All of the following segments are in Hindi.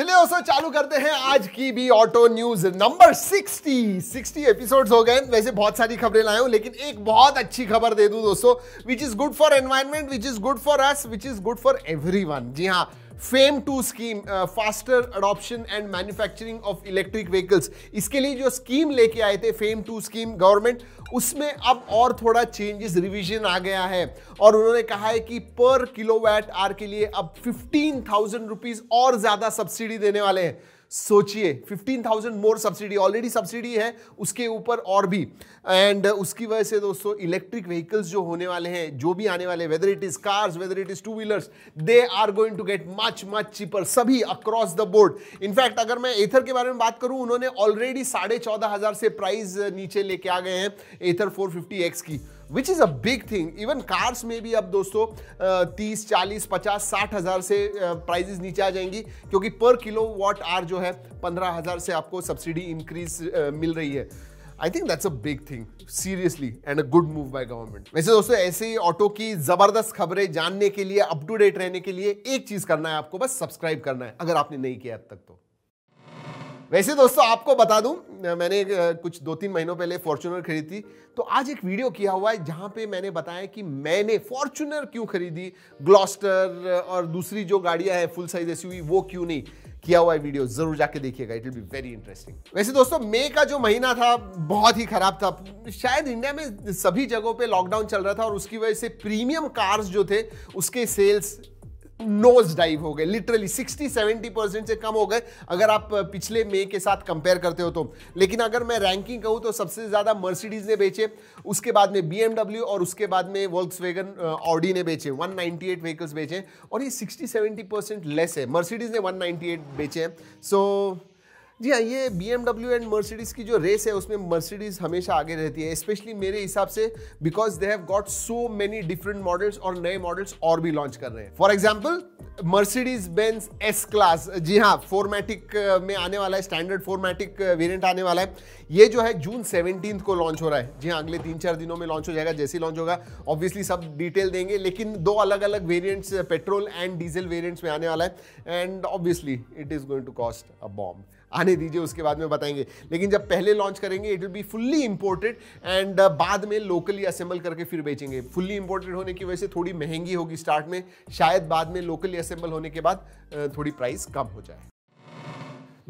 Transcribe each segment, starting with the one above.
चलिए दोस्तों चालू करते हैं आज की भी ऑटो न्यूज नंबर 60 60 एपिसोड्स हो गए वैसे बहुत सारी खबरें लाए हूं लेकिन एक बहुत अच्छी खबर दे दूं दोस्तों which is good for environment which is good for us which is good for every जी हाँ FAME two scheme faster adoption and manufacturing of electric vehicles इसके लिए जो स्कीम लेके आए थे फेम टू स्कीम गवर्नमेंट उसमें अब और थोड़ा चेंजेस रिवीजन आ गया है और उन्होंने कहा है कि पर किलोवाट आर के लिए अब फिफ्टीन थाउजेंड रुपीज और ज्यादा सब्सिडी देने वाले हैं सोचिए 15,000 मोर सब्सिडी ऑलरेडी सब्सिडी है उसके ऊपर और भी एंड उसकी वजह से दोस्तों इलेक्ट्रिक व्हीकल्स जो होने वाले हैं जो भी आने वाले whether it is cars whether it is two wheelers they are going to get much much cheaper सभी अक्रॉस द बोर्ड इनफैक्ट अगर मैं एथर के बारे में बात करूं उन्होंने ऑलरेडी साढ़े चौदह हजार से प्राइस नीचे लेके आ गए हैं एथर फोर की which is a big thing even cars में भी अब दोस्तों तीस चालीस पचास साठ हज़ार से प्राइजेस नीचे आ जाएंगी क्योंकि पर किलो वॉट आर जो है पंद्रह हज़ार से आपको सब्सिडी इंक्रीज मिल रही है I think that's a big thing seriously and a good move by government वैसे दोस्तों ऐसे ही ऑटो की जबरदस्त खबरें जानने के लिए अप टू डेट रहने के लिए एक चीज करना है आपको बस सब्सक्राइब करना है अगर आपने नहीं किया अब तक तो वैसे दोस्तों आपको बता दूं मैंने कुछ दो तीन महीनों पहले फॉर्चुनर खरीदी थी तो आज एक वीडियो किया हुआ है जहां पे मैंने बताया कि मैंने फॉर्चुनर क्यों खरीदी ग्लॉस्टर और दूसरी जो गाड़ियां हैं फुल साइज एस वो क्यों नहीं किया हुआ है वीडियो जरूर जाके देखिएगा it will be very interesting वैसे दोस्तों मई का जो महीना था बहुत ही खराब था शायद इंडिया में सभी जगहों पे लॉकडाउन चल रहा था और उसकी वजह से प्रीमियम कार्स जो थे उसके सेल्स नोज डाइव हो गए लिटरली 60 70 परसेंट से कम हो गए अगर आप पिछले मे के साथ कंपेयर करते हो तो लेकिन अगर मैं रैंकिंग कहूँ तो सबसे ज़्यादा मर्सिडीज़ ने बेचे उसके बाद में बी और उसके बाद में वॉल्स वेगन ऑडी ने बेचे 198 व्हीकल्स बेचे और ये 60 70 परसेंट लेस है मर्सिडीज़ ने 198 बेचे हैं सो so, जी हाँ ये बी एमडब्ल्यू एंड मर्सिडीज़ की जो रेस है उसमें मर्सिडीज़ हमेशा आगे रहती है स्पेशली मेरे हिसाब से because they have got so many different models और नए मॉडल्स और भी लॉन्च कर रहे हैं for example Mercedes Benz S class जी हाँ फोरमेटिक uh, में आने वाला है स्टैंडर्ड फोरमेटिक वेरिएंट आने वाला है ये जो है जून सेवनटीन को लॉन्च हो रहा है जी हाँ अगले तीन चार दिनों में लॉन्च हो जाएगा जैसे ही लॉन्च होगा ऑब्वियसली सब डिटेल देंगे लेकिन दो अलग अलग variants petrol and diesel variants में आने वाला है and obviously it is going to cost a bomb आने दीजिए उसके बाद में बताएंगे लेकिन जब पहले लॉन्च करेंगे it will be fully imported and बाद में लोकली असेंबल करके फिर बेचेंगे फुल्ली इम्पोर्टेड होने की वजह से थोड़ी महंगी होगी स्टार्ट में शायद बाद में लोकली असेंबल होने के बाद uh, थोड़ी प्राइस कम हो जाए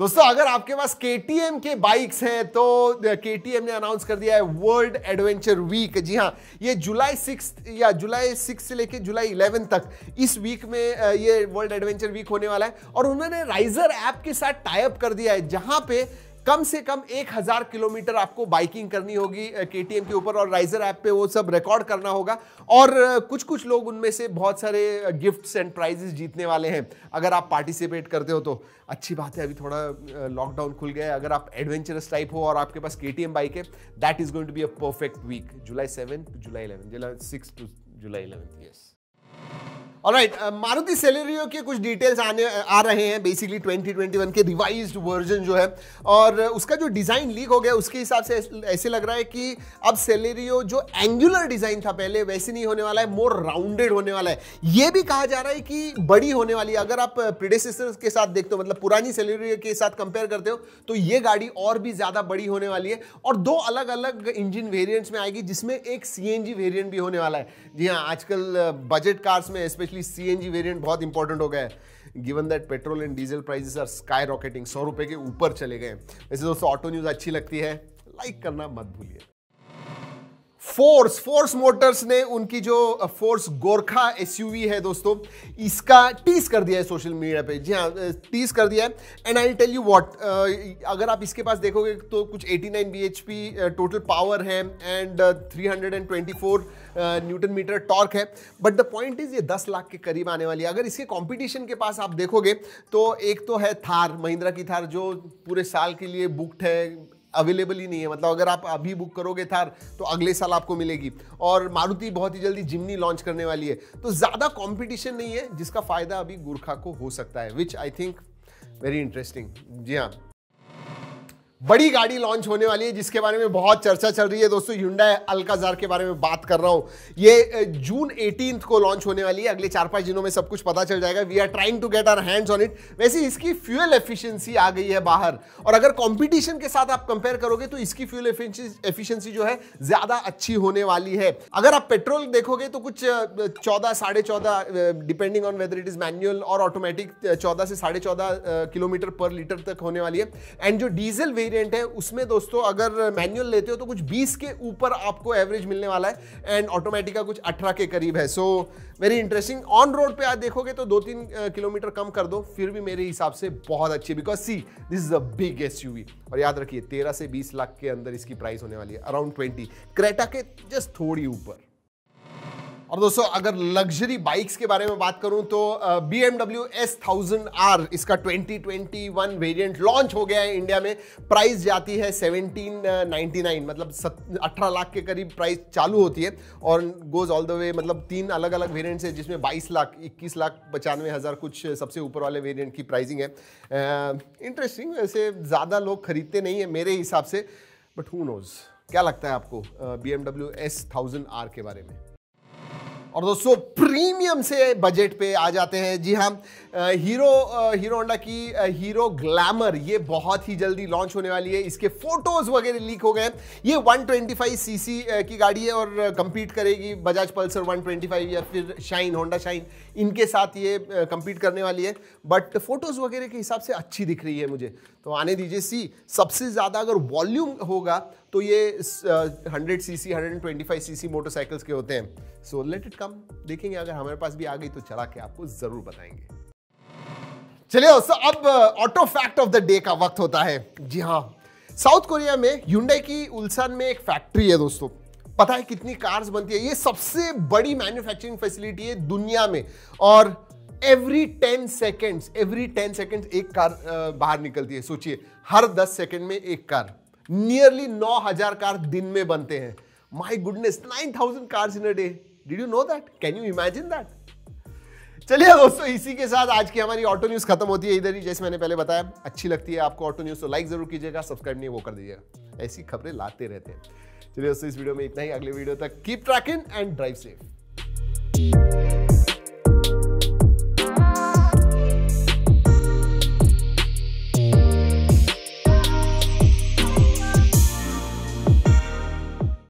दोस्तों अगर आपके पास के के बाइक्स हैं तो के ने अनाउंस कर दिया है वर्ल्ड एडवेंचर वीक जी हाँ ये जुलाई सिक्स या जुलाई सिक्स से लेकर जुलाई इलेवन तक इस वीक में ये वर्ल्ड एडवेंचर वीक होने वाला है और उन्होंने राइजर ऐप के साथ टाइप कर दिया है जहां पे कम से कम एक हजार किलोमीटर आपको बाइकिंग करनी होगी के के ऊपर और राइजर ऐप पे वो सब रिकॉर्ड करना होगा और कुछ कुछ लोग उनमें से बहुत सारे गिफ्ट्स एंड प्राइजेस जीतने वाले हैं अगर आप पार्टिसिपेट करते हो तो अच्छी बात है अभी थोड़ा लॉकडाउन खुल गया है अगर आप एडवेंचरस टाइप हो और आपके पास के बाइक है that is going to be a perfect week July seven July eleven July six to July eleven yes और राइट मारुति सेलेरियो के कुछ डिटेल्स आने आ रहे हैं बेसिकली 2021 के रिवाइज्ड वर्जन जो है और uh, उसका जो डिज़ाइन लीक हो गया उसके हिसाब से ऐसे लग रहा है कि अब सेलेरियो जो एंगुलर डिज़ाइन था पहले वैसे नहीं होने वाला है मोर राउंडेड होने वाला है ये भी कहा जा रहा है कि बड़ी होने वाली है अगर आप प्रिडेसेसर्स uh, के साथ देखते हो मतलब पुरानी सेलेरियो के साथ कंपेयर करते हो तो ये गाड़ी और भी ज़्यादा बड़ी होने वाली है और दो अलग अलग इंजन वेरियंट्स में आएगी जिसमें एक सी वेरियंट भी होने वाला है जी हाँ आजकल बजट uh, कार्स में स्पेशल स्पेशली सीएनजी वेरियंट बहुत इंपॉर्टेंट हो गया है given that petrol and diesel prices are sky rocketing सौ रुपये के ऊपर चले गए वैसे दोस्तों ऑटो न्यूज़ अच्छी लगती है लाइक करना मत भूलिए फोर्स फोर्स मोटर्स ने उनकी जो फोर्स गोरखा एसयूवी है दोस्तों इसका टीस कर दिया है सोशल मीडिया पे जी हाँ टीस कर दिया है and I tell you what अगर आप इसके पास देखोगे तो कुछ 89 बीएचपी टोटल पावर है एंड 324 न्यूटन मीटर टॉर्क है बट द पॉइंट इज ये 10 लाख के करीब आने वाली है अगर इसके कॉम्पिटिशन के पास आप देखोगे तो एक तो है थार महिंद्रा की थार जो पूरे साल के लिए बुकड है अवेलेबल ही नहीं है मतलब अगर आप अभी बुक करोगे थार तो अगले साल आपको मिलेगी और मारुति बहुत ही जल्दी जिमनी लॉन्च करने वाली है तो ज़्यादा कॉम्पिटिशन नहीं है जिसका फ़ायदा अभी गुरखा को हो सकता है which I think very interesting जी हाँ बड़ी गाड़ी लॉन्च होने वाली है जिसके बारे में बहुत चर्चा चल रही है दोस्तों युंडा अलकाजार के बारे में बात कर रहा हूं ये जून एटीन को लॉन्च होने वाली है अगले चार पांच दिनों में सब कुछ पता चल जाएगा we are trying to get our hands on it वैसे इसकी फ्यूल एफिशिएंसी आ गई है बाहर और अगर कॉम्पिटिशन के साथ आप कंपेयर करोगे तो इसकी फ्यूल एफिशियंसी जो है ज़्यादा अच्छी होने वाली है अगर आप पेट्रोल देखोगे तो कुछ चौदह साढ़े चौदह depending on weather it is manual और ऑटोमेटिक चौदह से साढ़े चौदह किलोमीटर पर लीटर तक होने वाली है एंड जो डीजल वेरियंट वेरिएंट है उसमें दोस्तों अगर मैनुअल लेते हो तो कुछ 20 के ऊपर आपको एवरेज मिलने वाला है एंड ऑटोमेटिक का कुछ 18 के करीब है so very interesting on road पे आज देखोगे तो दो तीन किलोमीटर कम कर दो फिर भी मेरे हिसाब से बहुत अच्छी because see this is a big S और याद रखिए तेरह से बीस लाख के अंदर इसकी प्राइस होने वाली है अराउंड ट्वेंटी क्रेटा के जस्ट थोड़ी ऊपर और दोस्तों अगर लग्जरी बाइक्स के बारे में बात करूं तो B MW S thousand R इसका 2021 वेरिएंट लॉन्च हो गया है इंडिया में प्राइस जाती है 1799 मतलब अठारह लाख के करीब प्राइस चालू होती है और गोज ऑल द वे मतलब तीन अलग अलग वेरियंट्स है जिसमें बाईस लाख इक्कीस लाख पचानवे हज़ार कुछ सबसे ऊपर वाले वेरियंट की प्राइजिंग है इंटरेस्टिंग वैसे ज़्यादा लोग खरीदते नहीं है मेरे हिसाब से बट हु नोज़ क्या लगता है आपको B M W S thousand R के बारे में और दोस्तों प्रीमियम से बजट पे आ जाते हैं जी हाँ हीरो हीरो होंडा की हीरो ग्लैमर ये बहुत ही जल्दी लॉन्च होने वाली है इसके फोटोज वगैरह लीक हो गए ये 125 सीसी की गाड़ी है और कंपीट करेगी बजाज पल्सर 125 या फिर शाइन होंडा शाइन इनके साथ ये कंपीट करने वाली है बट फोटोज वगैरह के हिसाब से अच्छी दिख रही है मुझे तो आने दीजिए सी सबसे ज़्यादा अगर वॉल्यूम होगा तो ये hundred C C hundred twenty five C C motorcycles के होते हैं सो लेट इट कम देखेंगे अगर हमारे पास भी आ गई तो चला के आपको ज़रूर बताएंगे चलिए दोस्तों अब auto fact of the day का वक्त होता है जी हाँ साउथ कोरिया में युंडे की उल्सान में एक फैक्ट्री है दोस्तों पता है कितनी कार्स बनती है ये सबसे बड़ी मैन्युफैक्चरिंग फैसिलिटी है दुनिया में और every ten seconds every ten seconds एक कार बाहर निकलती है सोचिए हर दस सेकेंड में एक कार नियरली 9000 कार दिन में बनते हैं my goodness 9000 cars in a day did you know that can you imagine that चलिए दोस्तों इसी के साथ आज की हमारी ऑटो न्यूज खत्म होती है इधर ही जैसे मैंने पहले बताया अच्छी लगती है आपको ऑटो न्यूज तो लाइक जरूर कीजिएगा सब्सक्राइब नहीं वो कर दीजिएगा ऐसी खबरें लाते रहते हैं चलिए दोस्तों इस वीडियो में इतना ही अगले वीडियो तक keep tracking and drive safe